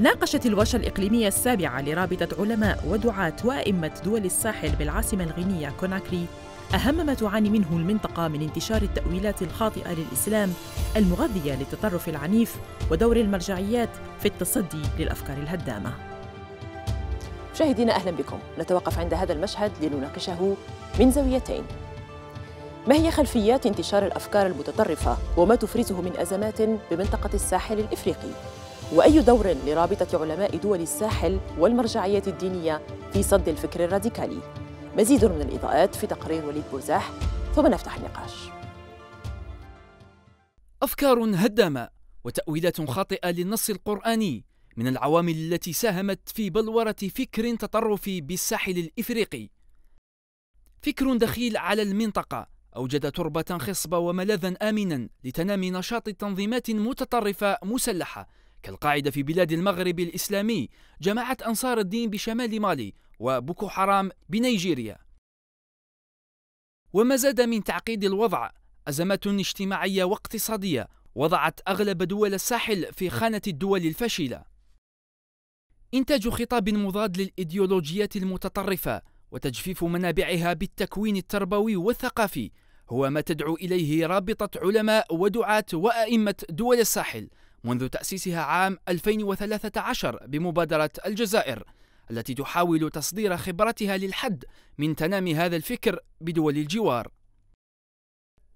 ناقشت الورشة الإقليمية السابعة لرابطة علماء ودعاة وأئمة دول الساحل بالعاصمة الغينية كوناكري أهم ما تعاني منه المنطقة من انتشار التأويلات الخاطئة للإسلام المغذية للتطرف العنيف ودور المرجعيات في التصدي للأفكار الهدامة. مشاهدينا أهلا بكم، نتوقف عند هذا المشهد لنناقشه من زاويتين. ما هي خلفيات انتشار الأفكار المتطرفة وما تفرزه من أزمات بمنطقة الساحل الإفريقي؟ وأي دور لرابطة علماء دول الساحل والمرجعيات الدينية في صد الفكر الراديكالي مزيد من الإضاءات في تقرير وليد بوزاح ثم نفتح النقاش أفكار هدامة وتأويلات خاطئة للنص القرآني من العوامل التي ساهمت في بلورة فكر تطرفي بالساحل الإفريقي فكر دخيل على المنطقة أوجد تربة خصبة وملاذا آمنا لتنامي نشاط تنظيمات متطرفة مسلحة كالقاعدة في بلاد المغرب الإسلامي جماعة أنصار الدين بشمال مالي وبوكو حرام بنيجيريا وما زاد من تعقيد الوضع أزمة اجتماعية واقتصادية وضعت أغلب دول الساحل في خانة الدول الفاشلة إنتاج خطاب مضاد للإيديولوجيات المتطرفة وتجفيف منابعها بالتكوين التربوي والثقافي هو ما تدعو إليه رابطة علماء ودعاة وأئمة دول الساحل منذ تأسيسها عام 2013 بمبادرة الجزائر التي تحاول تصدير خبرتها للحد من تنامي هذا الفكر بدول الجوار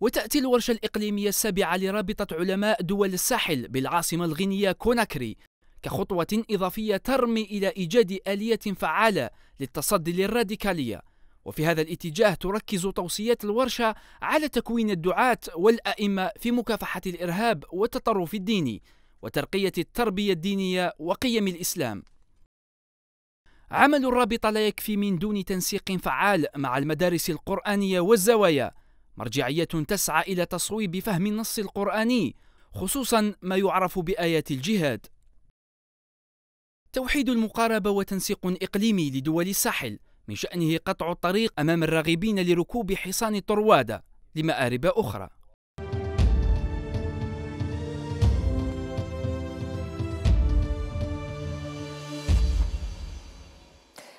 وتأتي الورشة الإقليمية السابعة لرابطة علماء دول الساحل بالعاصمة الغينية كوناكري كخطوة إضافية ترمي إلى إيجاد آلية فعالة للتصدي للراديكالية وفي هذا الاتجاه تركز توصيات الورشة على تكوين الدعاة والأئمة في مكافحة الإرهاب والتطرف الديني وترقية التربية الدينية وقيم الإسلام. عمل الرابطة لا يكفي من دون تنسيق فعال مع المدارس القرآنية والزوايا، مرجعية تسعى إلى تصويب فهم النص القرآني، خصوصا ما يعرف بآيات الجهاد. توحيد المقاربة وتنسيق إقليمي لدول الساحل من شأنه قطع الطريق أمام الراغبين لركوب حصان طروادة لمآرب أخرى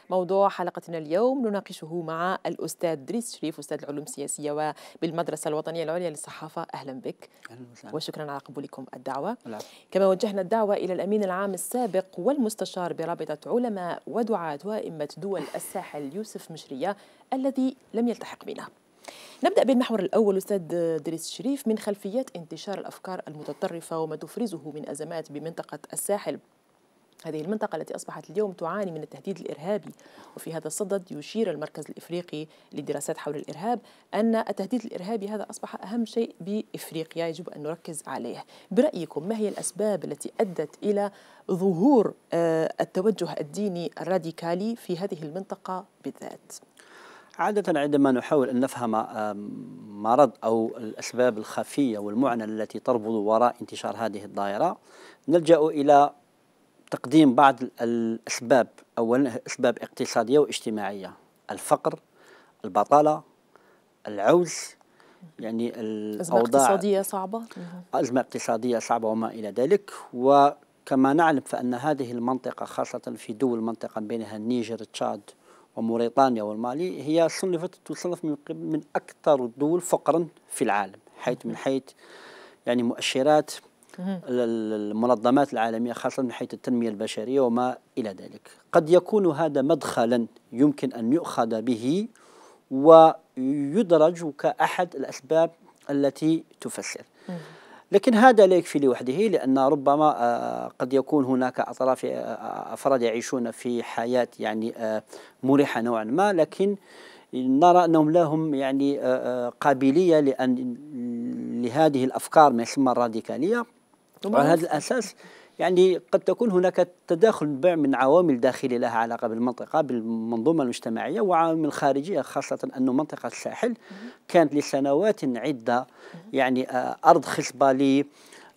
موضوع حلقتنا اليوم نناقشه مع الأستاذ دريس شريف أستاذ العلوم السياسية وبالمدرسة الوطنية العليا للصحافة أهلا بك أهلا وسهلا وشكرا على قبولكم الدعوة لا. كما وجهنا الدعوة إلى الأمين العام السابق والمستشار برابطة علماء ودعاة وائمة دول الساحل يوسف مشرية الذي لم يلتحق بنا نبدأ بالمحور الأول أستاذ دريس شريف من خلفيات انتشار الأفكار المتطرفة وما تفرزه من أزمات بمنطقة الساحل هذه المنطقة التي أصبحت اليوم تعاني من التهديد الإرهابي وفي هذا الصدد يشير المركز الإفريقي للدراسات حول الإرهاب أن التهديد الإرهابي هذا أصبح أهم شيء بإفريقيا يجب أن نركز عليه برأيكم ما هي الأسباب التي أدت إلى ظهور آه، التوجه الديني الراديكالي في هذه المنطقة بالذات؟ عادة عندما نحاول أن نفهم مرض أو الأسباب الخفية والمعنى التي تربض وراء انتشار هذه الدائرة نلجأ إلى تقديم بعض الأسباب أولا أسباب اقتصادية واجتماعية الفقر البطالة العوز يعني الأوضاع أزمة اقتصادية صعبة أزمة اقتصادية صعبة وما إلى ذلك وكما نعلم فأن هذه المنطقة خاصة في دول المنطقة بينها النيجر تشاد وموريتانيا والمالي هي صنفت تصنف من, من أكثر الدول فقرا في العالم حيث من حيث يعني مؤشرات المنظمات العالمية خاصة من حيث التنمية البشرية وما إلى ذلك قد يكون هذا مدخلا يمكن أن يؤخذ به ويدرج كأحد الأسباب التي تفسر لكن هذا لا يكفي لوحده لأن ربما آه، قد يكون هناك أطراف آه، أفراد يعيشون في حياة يعني آه، مريحة نوعا ما لكن نرى أنهم لهم يعني قابلية لأن لهذه الأفكار ما يسمى الراديكالية وعلى هذا الأساس يعني قد تكون هناك تداخل بيع من عوامل داخلية لها علاقة بالمنطقة بالمنظومة المجتمعية وعوامل خارجية خاصة أن منطقة الساحل كانت لسنوات عدة يعني آه، أرض خصبة ل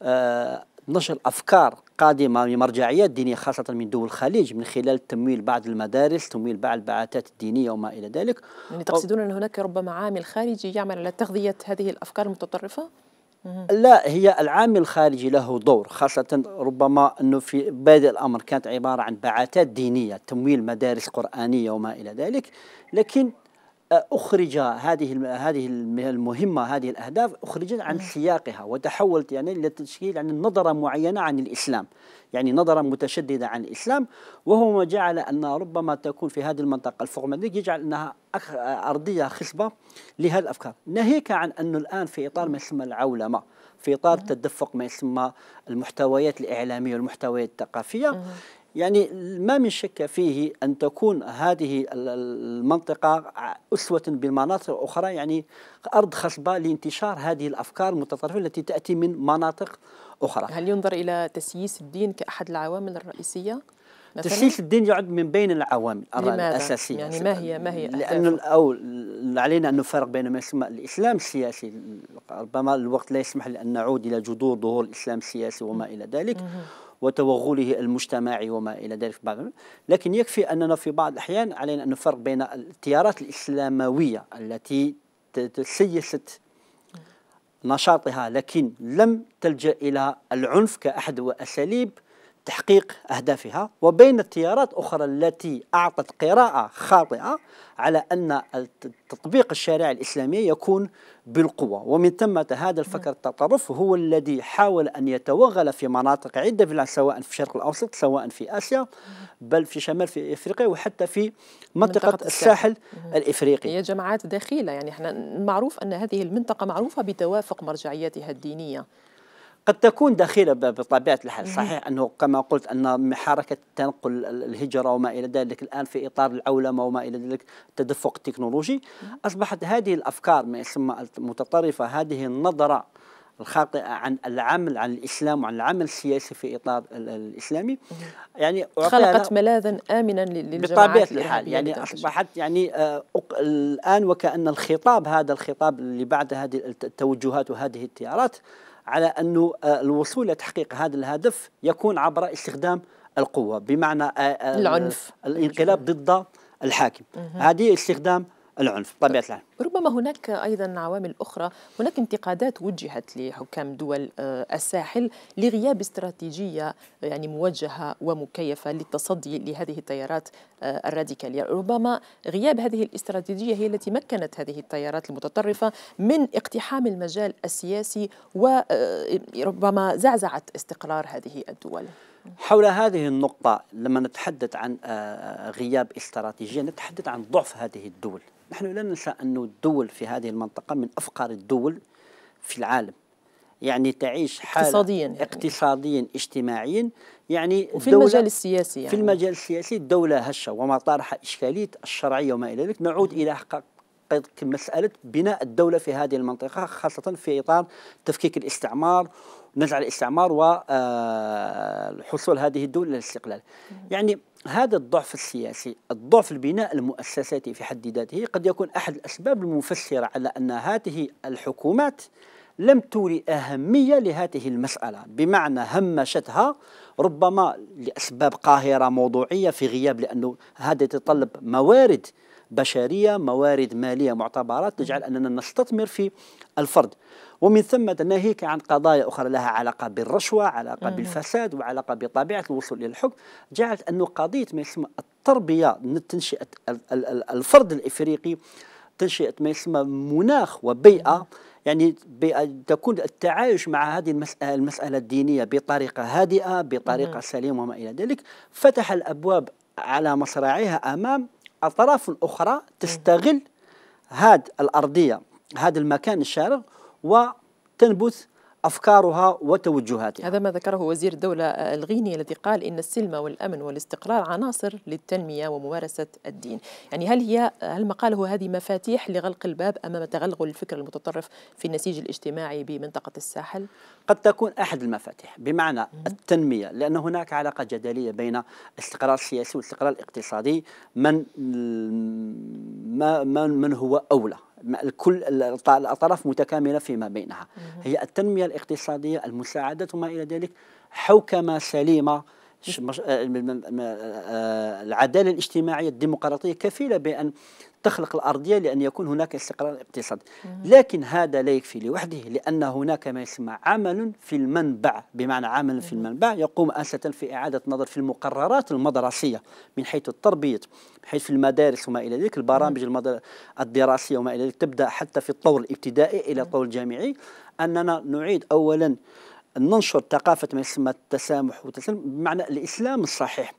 آه، نشر أفكار قادمة من مرجعيات دينية خاصة من دول الخليج من خلال تمويل بعض المدارس تمويل بعض البعثات الدينية وما إلى ذلك يعني تقصدون أن هناك ربما عامل خارجي يعمل على تغذية هذه الأفكار المتطرفة؟ لا هي العامل الخارجي له دور خاصة ربما أنه في بادئ الأمر كانت عبارة عن بعثات دينية تمويل مدارس قرآنية وما إلى ذلك لكن أخرج هذه هذه المهمة هذه الأهداف أخرجت عن نعم. سياقها وتحولت يعني لتشكيل عن نظرة معينة عن الإسلام يعني نظرة متشددة عن الإسلام وهو ما جعل أن ربما تكون في هذه المنطقة الفوغمانيك يجعل أنها أرضية خصبة لهذه الأفكار ناهيك عن أنه الآن في إطار ما يسمى العولمة في اطار نعم. تدفق ما يسمى المحتويات الاعلاميه والمحتويات الثقافيه يعني ما من شك فيه أن تكون هذه المنطقة أسوة بالمناطق الأخرى يعني أرض خصبة لانتشار هذه الأفكار المتطرفة التي تأتي من مناطق أخرى هل ينظر إلى تسييس الدين كأحد العوامل الرئيسية؟ تسييس الدين يعد من بين العوامل الأساسية يعني ما هي ما هي لأن أو علينا أن نفرق بين ما يسمى الإسلام السياسي ربما الوقت لا يسمح لأن نعود إلى جذور ظهور الإسلام السياسي وما إلى ذلك وتوغله المجتمعي وما إلى ذلك لكن يكفي أننا في بعض الأحيان علينا أن نفرق بين التيارات الإسلاموية التي تسيست نشاطها لكن لم تلجأ إلى العنف كأحد اساليب تحقيق أهدافها وبين التيارات أخرى التي أعطت قراءة خاطئة على أن تطبيق الشريعة الإسلامية يكون بالقوة ومن ثم هذا الفكر التطرف هو الذي حاول أن يتوغل في مناطق عدة في سواء في الشرق الأوسط سواء في آسيا بل في شمال في إفريقيا وحتى في منطقة, منطقة الساحل الإفريقي هي جماعات داخلة يعني احنا معروف أن هذه المنطقة معروفة بتوافق مرجعياتها الدينية قد تكون دخيلة بطبيعة الحال صحيح أنه كما قلت أن حركة تنقل الهجرة وما إلى ذلك الآن في إطار العولمة وما إلى ذلك التدفق التكنولوجي أصبحت هذه الأفكار ما يسمى المتطرفة هذه النظرة الخاطئة عن العمل عن الإسلام وعن العمل السياسي في إطار الإسلامي يعني خلقت ملاذا آمنا للجماعات بطبيعة الحال يعني أصبحت يعني آه الآن وكأن الخطاب هذا الخطاب اللي بعد هذه التوجهات وهذه التيارات على أن آه، الوصول لتحقيق هذا الهدف يكون عبر استخدام القوة بمعنى آه، آه، العنف الانقلاب ضد الحاكم هذه استخدام العنف بطبيعة طيب. الحال ربما هناك ايضا عوامل اخرى هناك انتقادات وجهت لحكام دول آه، الساحل لغياب استراتيجيه يعني موجهه ومكيفه للتصدي لهذه التيارات آه، الراديكاليه ربما غياب هذه الاستراتيجيه هي التي مكنت هذه التيارات المتطرفه من اقتحام المجال السياسي وربما آه، زعزعت استقرار هذه الدول حول هذه النقطة لما نتحدث عن غياب استراتيجية نتحدث عن ضعف هذه الدول نحن لا ننسى أن الدول في هذه المنطقة من أفقر الدول في العالم يعني تعيش حالة اقتصاديا يعني. اقتصاديا اجتماعيا يعني وفي المجال السياسي يعني. في المجال السياسي الدولة هشة وما طارح إشكالية الشرعية وما إلى ذلك نعود إلى مسألة بناء الدولة في هذه المنطقة خاصة في إطار تفكيك الاستعمار نزع الاستعمار وحصول آه، هذه الدول للاستقلال يعني هذا الضعف السياسي الضعف البناء المؤسساتي في حد ذاته قد يكون أحد الأسباب المفسرة على أن هذه الحكومات لم تولي أهمية لهذه المسألة بمعنى همشتها ربما لأسباب قاهرة موضوعية في غياب لأنه هذا يتطلب موارد بشرية موارد مالية معتبرات تجعل أننا نستثمر في الفرد ومن ثم ناهيك عن قضايا أخرى لها علاقة بالرشوة علاقة مم. بالفساد وعلاقة بطبيعة الوصول إلى الحكم جعلت أنه قضية ما يسمى التربية تنشئة الفرد الإفريقي تنشئة ما يسمى مناخ وبيئة يعني تكون التعايش مع هذه المسألة, المسألة الدينية بطريقة هادئة بطريقة مم. سليمة وما إلى ذلك فتح الأبواب على مصراعيها أمام أطراف أخرى تستغل هذه الأرضية هذا المكان الشارع وتنبث أفكارها وتوجهاتها هذا ما ذكره وزير الدولة الغيني الذي قال إن السلم والأمن والاستقرار عناصر للتنمية وممارسة الدين يعني هل هي هل مقاله هذه مفاتيح لغلق الباب أمام تغلغل الفكر المتطرف في النسيج الاجتماعي بمنطقة الساحل؟ قد تكون أحد المفاتيح بمعنى التنمية لأن هناك علاقة جدلية بين الاستقرار السياسي والاستقرار الاقتصادي من من من هو أولى كل الاطراف متكامله فيما بينها هي التنميه الاقتصاديه المساعده وما الى ذلك حوكمه سليمه آه، آه، آه، العداله الاجتماعيه الديمقراطيه كفيله بان تخلق الأرضية لأن يكون هناك استقرار اقتصادي لكن هذا لا يكفي لوحده لأن هناك ما يسمى عمل في المنبع بمعنى عمل في المنبع يقوم أساسا في إعادة النظر في المقررات المدرسية من حيث التربية من حيث في المدارس وما إلى ذلك البرامج الدراسية وما إلى ذلك تبدأ حتى في الطور الابتدائي إلى الطور الجامعي أننا نعيد أولا ننشر ثقافة ما يسمى التسامح والتسلم بمعنى الإسلام الصحيح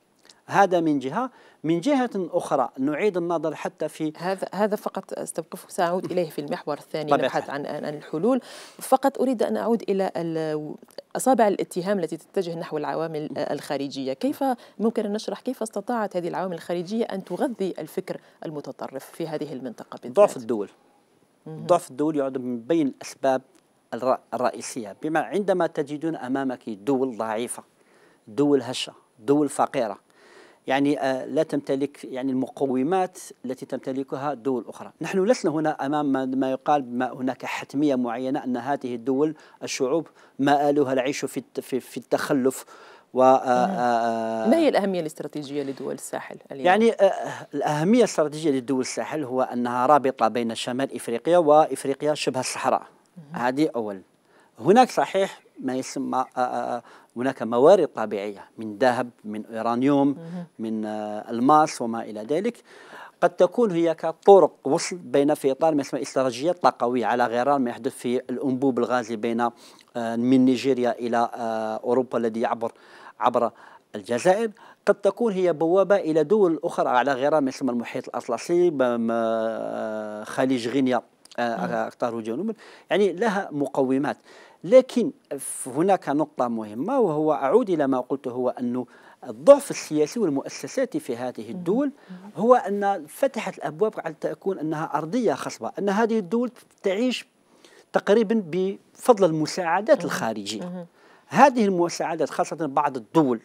هذا من جهة من جهة أخرى نعيد النظر حتى في هذا هذا فقط استوقفك سأعود إليه في المحور الثاني نبحث عن عن الحلول فقط أريد أن أعود إلى أصابع الاتهام التي تتجه نحو العوامل الخارجية كيف ممكن أن نشرح كيف استطاعت هذه العوامل الخارجية أن تغذي الفكر المتطرف في هذه المنطقة بالذات ضعف الدول ضعف الدول يعد من بين الأسباب الرئيسية بما عندما تجدون أمامك دول ضعيفة دول هشة دول فقيرة يعني آه، لا تمتلك يعني المقومات التي تمتلكها دول أخرى نحن لسنا هنا أمام ما يقال ما هناك حتمية معينة أن هذه الدول الشعوب ما آلها العيش في في التخلف و آه، آه، ما هي الأهمية الاستراتيجية لدول الساحل اليوم؟ يعني الأهمية الاستراتيجية لدول الساحل هو أنها رابطة بين شمال إفريقيا وإفريقيا شبه الصحراء هذه أول هناك صحيح ما يسمى آه، آه، آه، هناك موارد طبيعية من ذهب من إيرانيوم من الماس وما إلى ذلك قد تكون هي كطرق وصل بين في اطار ما يسمى استراتيجيه طاقويه على غرار ما يحدث في الانبوب الغازي بين من نيجيريا الى اوروبا الذي يعبر عبر الجزائر قد تكون هي بوابه الى دول اخرى على غرار ما يسمى المحيط الاطلسي خليج غينيا اكثر جنوبا يعني لها مقومات لكن هناك نقطة مهمة وهو أعود إلى ما قلت هو أنه الضعف السياسي والمؤسساتي في هذه الدول هو أن فتحت الأبواب على تكون أنها أرضية خصبة أن هذه الدول تعيش تقريبا بفضل المساعدات الخارجية هذه المساعدات خاصة بعض الدول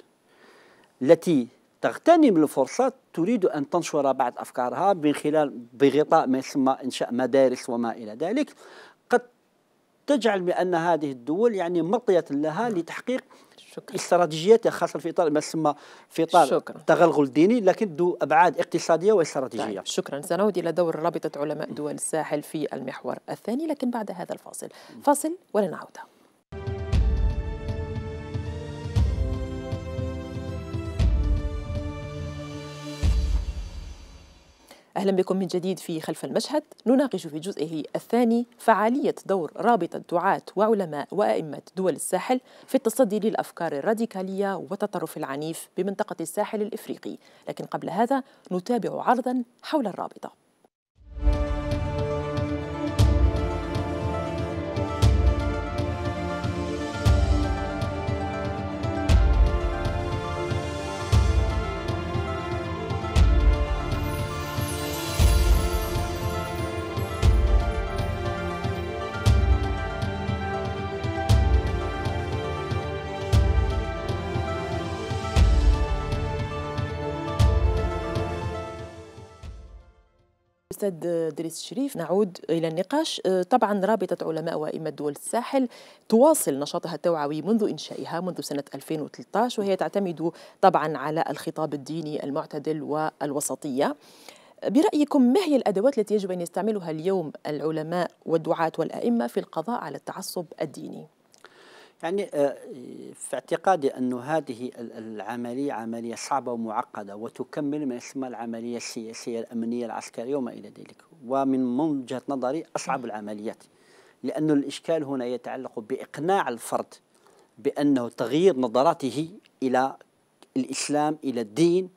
التي تغتنم الفرصة تريد أن تنشر بعض أفكارها من خلال بغطاء ما يسمى إنشاء مدارس وما إلى ذلك تجعل بأن هذه الدول يعني مطية لها نعم. لتحقيق شكرا. استراتيجيات خاصه في اطار ما يسمى في اطار تغلغل ديني لكن ذو ابعاد اقتصاديه واستراتيجيه طيب. شكرا سنعود الى دور رابطه علماء دول الساحل في المحور الثاني لكن بعد هذا الفاصل فاصل ولنعود أهلا بكم من جديد في خلف المشهد نناقش في جزئه الثاني فعالية دور رابطة دعاة وعلماء وأئمة دول الساحل في التصدي للأفكار الراديكالية والتطرف العنيف بمنطقة الساحل الإفريقي لكن قبل هذا نتابع عرضا حول الرابطة استاذ دريس الشريف نعود إلى النقاش أه، طبعا رابطة علماء وأئمة دول الساحل تواصل نشاطها التوعوي منذ إنشائها منذ سنة 2013 وهي تعتمد طبعا على الخطاب الديني المعتدل والوسطية برأيكم ما هي الأدوات التي يجب أن يستعملها اليوم العلماء والدعاة والأئمة في القضاء على التعصب الديني؟ يعني آه، في اعتقادي أن هذه العملية عملية صعبة ومعقدة وتكمل ما يسمى العملية السياسية الأمنية العسكرية وما إلى ذلك ومن وجهة نظري أصعب نعم. العمليات لأن الإشكال هنا يتعلق بإقناع الفرد بأنه تغيير نظراته إلى الإسلام إلى الدين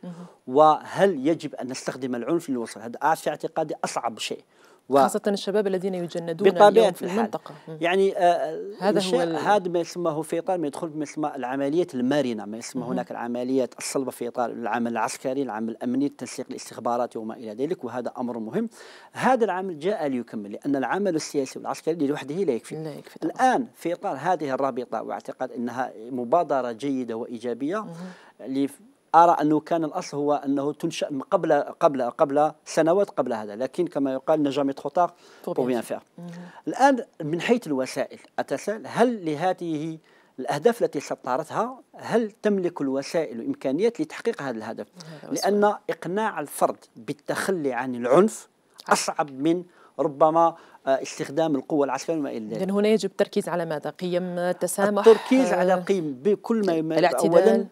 وهل يجب أن نستخدم العنف للوصول هذا في اعتقادي أصعب شيء و خاصة الشباب الذين يجندون اليوم في المنطقة يعني آه, آه، هذا هو هذا ما يسمى في إطار ما يدخل ما يسمى العمليات المرنة ما يسمى هناك العمليات الصلبة في إطار العمل العسكري العمل الأمني التنسيق الاستخباراتي وما إلى ذلك وهذا أمر مهم هذا العمل جاء ليكمل لأن العمل السياسي والعسكري لوحده لا يكفي, لا يكفي الآن في إطار هذه الرابطة واعتقد أنها مبادرة جيدة وإيجابية مه. أرى أنه كان الأصل هو أنه تنشأ قبل قبل قبل سنوات قبل هذا لكن كما يقال نجامي تخطاق بور بيان فير الآن من حيث الوسائل أتساءل هل لهذه الأهداف التي سطرتها هل تملك الوسائل والإمكانيات لتحقيق هذا الهدف لأن إقناع الفرد بالتخلي عن العنف أصعب من ربما آه، استخدام القوة العسكرية وما إلى ذلك. هنا يجب التركيز على ماذا؟ قيم التسامح التركيز على آه، قيم بكل ما يمكن الاعتدال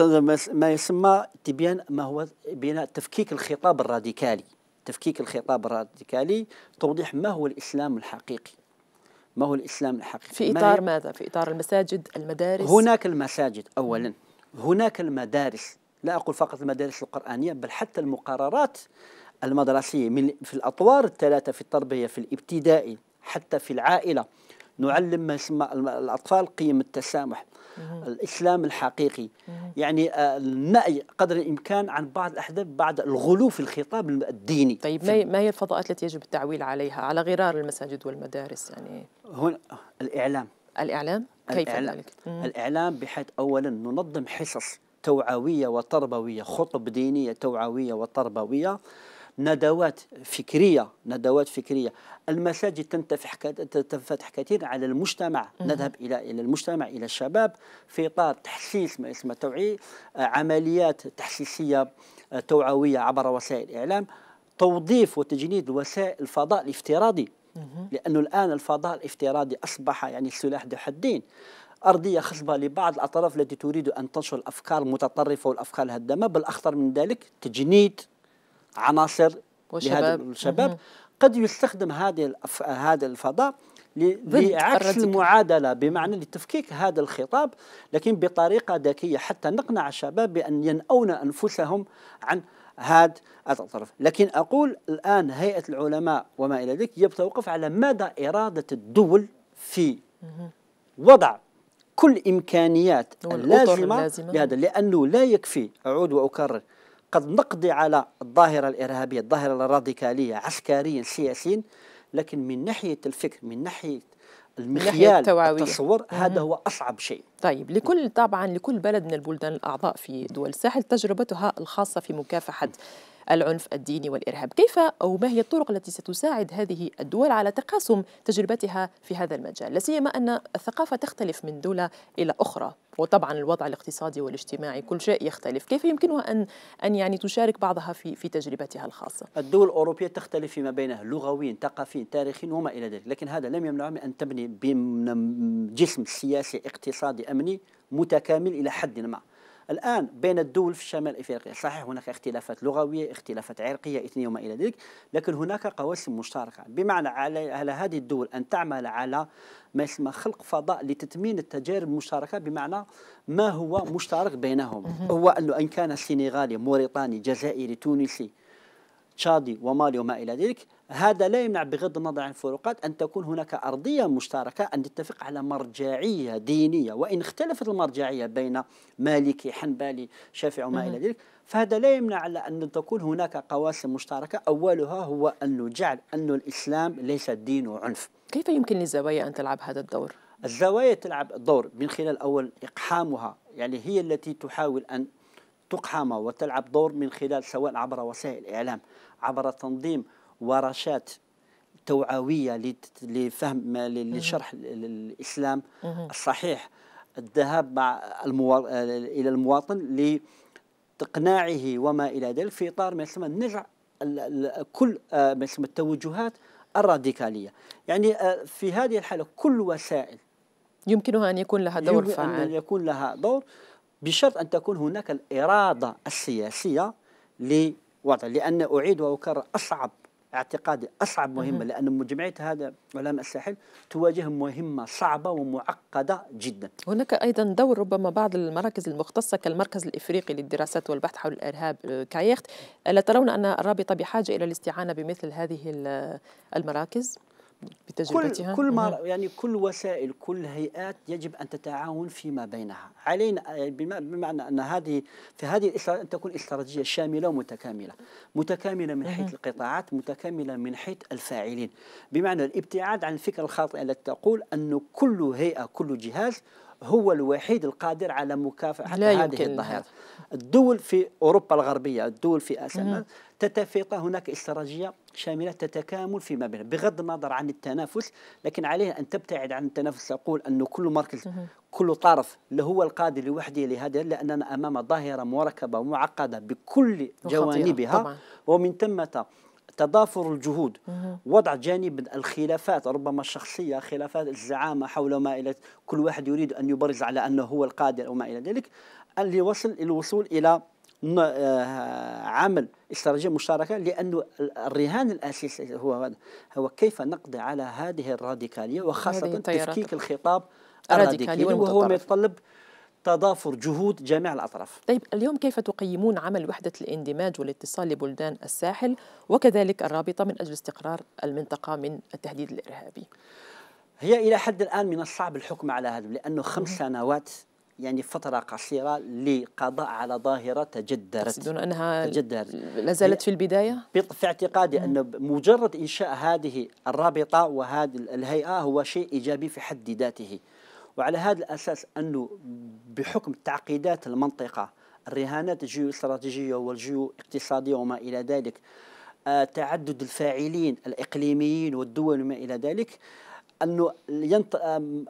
تنظم ما يسمى تبيان ما هو بين تفكيك الخطاب الراديكالي تفكيك الخطاب الراديكالي توضيح ما هو الإسلام الحقيقي ما هو الإسلام الحقيقي في إطار ما ماذا؟ في إطار المساجد المدارس هناك المساجد أولا هناك المدارس لا أقول فقط المدارس القرآنية بل حتى المقررات المدرسية من في الأطوار الثلاثة في التربية في الابتدائي حتى في العائلة نعلم ما يسمى الأطفال قيم التسامح الإسلام الحقيقي يعني آه، النأي قدر الإمكان عن بعض الأحداث بعد الغلو في الخطاب الديني طيب ما هي الفضاءات التي يجب التعويل عليها على غرار المساجد والمدارس يعني هنا الإعلام الإعلام كيف الإعلام. ذلك؟ الإعلام بحيث أولا ننظم حصص توعوية وتربوية خطب دينية توعوية وتربوية ندوات فكرية ندوات فكرية المساجد تنتفح تنفتح كثيرا على المجتمع نذهب إلى إلى المجتمع إلى الشباب في إطار تحسيس ما اسمه توعي آه، عمليات تحسيسية آه، توعوية عبر وسائل الإعلام توظيف وتجنيد وسائل الفضاء الافتراضي لأنه الآن الفضاء الافتراضي أصبح يعني سلاح ذو حدين أرضية خصبة لبعض الأطراف التي تريد أن تنشر الأفكار المتطرفة والأفكار الهدامة بل أخطر من ذلك تجنيد عناصر لهذا الشباب قد يستخدم هذه هذا الفضاء لعكس المعادلة بمعنى لتفكيك هذا الخطاب لكن بطريقة ذكية حتى نقنع الشباب بأن ينأون أنفسهم عن هذا الطرف لكن أقول الآن هيئة العلماء وما إلى ذلك يتوقف على مدى إرادة الدول في وضع كل إمكانيات اللازمة لهذا لأنه لا يكفي أعود وأكرر قد نقضي على الظاهرة الإرهابية الظاهرة الراديكالية عسكريا سياسيا لكن من ناحية الفكر من ناحية المخيال التصور هذا هو أصعب شيء طيب لكل طبعا لكل بلد من البلدان الأعضاء في دول الساحل تجربتها الخاصة في مكافحة العنف الديني والإرهاب كيف أو ما هي الطرق التي ستساعد هذه الدول على تقاسم تجربتها في هذا المجال لا سيما أن الثقافة تختلف من دولة إلى أخرى وطبعا الوضع الاقتصادي والاجتماعي كل شيء يختلف كيف يمكنها أن أن يعني تشارك بعضها في في تجربتها الخاصة الدول الأوروبية تختلف فيما بينها لغويا ثقافيا تاريخيا وما إلى ذلك لكن هذا لم يمنع من أن تبني جسم سياسي اقتصادي أمني متكامل إلى حد ما الآن بين الدول في شمال إفريقيا صحيح هناك اختلافات لغوية اختلافات عرقية إثنية وما إلى ذلك لكن هناك قواسم مشتركة بمعنى على, على هذه الدول أن تعمل على ما يسمى خلق فضاء لتتمين التجارب المشتركة بمعنى ما هو مشترك بينهم هو أنه إن كان سنغالي موريطاني جزائري تونسي تشادي ومالي وما إلى ذلك هذا لا يمنع بغض النظر عن الفروقات أن تكون هناك أرضية مشتركة أن تتفق على مرجعية دينية وإن اختلفت المرجعية بين مالكي حنبلي شافعي وما إلى ذلك فهذا لا يمنع على أن تكون هناك قواسم مشتركة أولها هو أن جعل أن الإسلام ليس دين عنف كيف يمكن للزوايا أن تلعب هذا الدور؟ الزوايا تلعب دور من خلال أول إقحامها يعني هي التي تحاول أن تقحم وتلعب دور من خلال سواء عبر وسائل الإعلام عبر تنظيم ورشات توعوية لفهم لشرح الإسلام الصحيح الذهاب مع إلى المواطن لتقناعه وما إلى ذلك في إطار ما يسمى نزع كل آه، ما يسمى التوجهات الراديكالية يعني آه، في هذه الحالة كل وسائل يمكنها أن يكون لها دور فعال أن يكون لها دور بشرط أن تكون هناك الإرادة السياسية لوضع لأن أعيد وأكرر أصعب اعتقادي أصعب مهمة لأن جمعية هذا علماء الساحل تواجه مهمة صعبة ومعقدة جدا هناك أيضا دور ربما بعض المراكز المختصة كالمركز الإفريقي للدراسات والبحث حول الإرهاب آه، كايخت ألا ترون أن الرابطة بحاجة إلى الاستعانة بمثل هذه آه، المراكز؟ بتجربتها كل, كل ما يعني كل وسائل كل هيئات يجب ان تتعاون فيما بينها علينا آه، بمعنى ان هذه في هذه ان تكون استراتيجيه شامله ومتكامله متكامله من حيث القطاعات متكامله من حيث الفاعلين بمعنى الابتعاد عن الفكره الخاطئه التي تقول ان كل هيئه كل جهاز هو الوحيد القادر على مكافحة لا هذه يمكن الظاهرة الدول في أوروبا الغربية الدول في آسيا تتفق هناك استراتيجية شاملة تتكامل فيما بينها بغض النظر عن التنافس لكن عليها أن تبتعد عن التنافس أقول أنه كل مركز كل طرف له هو القادر لوحده لهذا لأننا أمام ظاهرة مركبة ومعقدة بكل جوانبها ومن ثم تضافر الجهود وضع جانب الخلافات ربما الشخصيه خلافات الزعامه حول ما الى كل واحد يريد ان يبرز على انه هو القادر او ما الى ذلك اللي وصل الوصول الى آه، عمل استراتيجيه مشتركه لانه الرهان الاساسي هو هو كيف نقضي على هذه الراديكاليه وخاصه تفكيك الخطاب الراديكالي وهو ما يتطلب تضافر جهود جميع الأطراف طيب اليوم كيف تقيمون عمل وحدة الاندماج والاتصال لبلدان الساحل وكذلك الرابطة من أجل استقرار المنطقة من التهديد الإرهابي هي إلى حد الآن من الصعب الحكم على هذا لأنه خمس سنوات يعني فترة قصيرة لقضاء على ظاهرة تجدرت تقصدون أنها تجدرت لازالت في البداية؟ في اعتقادي أن مجرد إنشاء هذه الرابطة وهذه الهيئة هو شيء إيجابي في حد ذاته وعلى هذا الأساس أنه بحكم تعقيدات المنطقة الرهانات الجيو استراتيجية والجيو اقتصادية وما إلى ذلك آه، تعدد الفاعلين الإقليميين والدول وما إلى ذلك أنه ينط...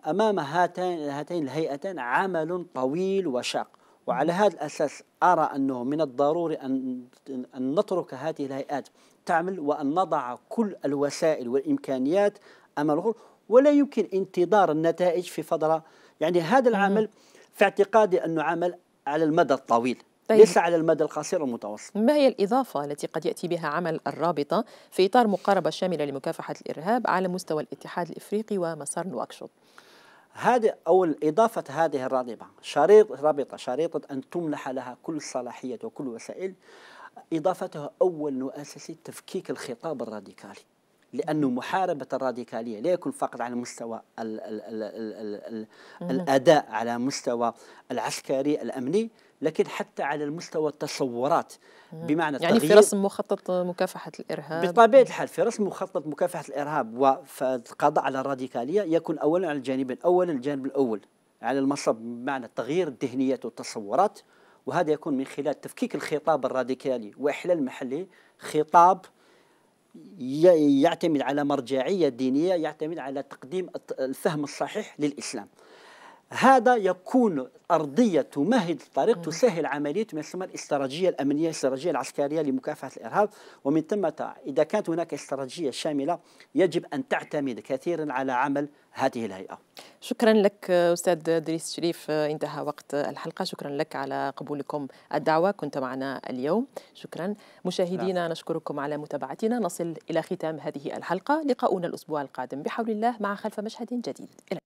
أمام هاتين هاتين الهيئتين عمل طويل وشاق وعلى هذا الأساس أرى أنه من الضروري أن, أن نترك هذه الهيئات تعمل وأن نضع كل الوسائل والإمكانيات أمام الغرب ولا يمكن انتظار النتائج في فترة يعني هذا العمل في اعتقادي أنه عمل على المدى الطويل طيب. ليس على المدى القصير والمتوسط ما هي الإضافة التي قد يأتي بها عمل الرابطة في إطار مقاربة شاملة لمكافحة الإرهاب على مستوى الاتحاد الإفريقي ومسار نواكشوط هذه او إضافة هذه الرابطة شريط رابطة شريطة أن تمنح لها كل الصلاحيات وكل الوسائل اضافتها أول نؤسسي تفكيك الخطاب الراديكالي لأنه محاربة الراديكالية لا يكون فقط على مستوى الـ الـ الـ الـ الـ الـ الأداء على مستوى العسكري الأمني لكن حتى على المستوى التصورات بمعنى يعني في رسم مخطط مكافحة الإرهاب بطبيعة الحال في رسم مخطط مكافحة الإرهاب والقضاء على الراديكالية يكون أولا على الجانبين أولا الجانب الأول على المصب بمعنى تغيير الذهنيات والتصورات وهذا يكون من خلال تفكيك الخطاب الراديكالي وإحلال محله خطاب يعتمد على مرجعية دينية يعتمد على تقديم الفهم الصحيح للإسلام هذا يكون أرضية تمهد الطريق تسهل عملية ما يسمى الاستراتيجية الأمنية الاستراتيجية العسكرية لمكافحة الإرهاب ومن ثم إذا كانت هناك استراتيجية شاملة يجب أن تعتمد كثيرا على عمل هذه الهيئة شكرا لك أستاذ دريس شريف انتهى وقت الحلقة شكرا لك على قبولكم الدعوة كنت معنا اليوم شكرا مشاهدينا نشكركم على متابعتنا نصل إلى ختام هذه الحلقة لقاؤنا الأسبوع القادم بحول الله مع خلف مشهد جديد إلى